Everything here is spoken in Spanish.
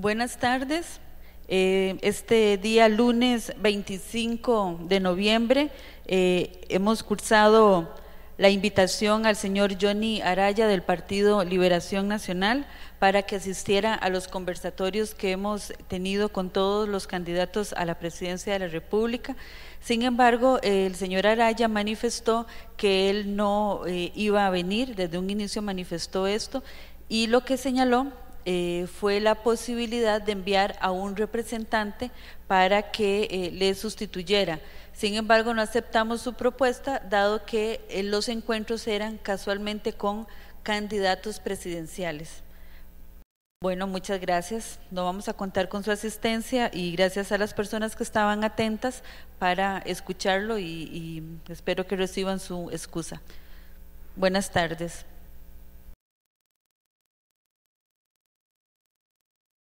Buenas tardes. Eh, este día lunes 25 de noviembre eh, hemos cursado la invitación al señor Johnny Araya del Partido Liberación Nacional para que asistiera a los conversatorios que hemos tenido con todos los candidatos a la presidencia de la República. Sin embargo, el señor Araya manifestó que él no eh, iba a venir, desde un inicio manifestó esto, y lo que señaló eh, fue la posibilidad de enviar a un representante para que eh, le sustituyera. Sin embargo, no aceptamos su propuesta, dado que eh, los encuentros eran casualmente con candidatos presidenciales. Bueno, muchas gracias. No vamos a contar con su asistencia y gracias a las personas que estaban atentas para escucharlo y espero que reciban su excusa. Buenas tardes.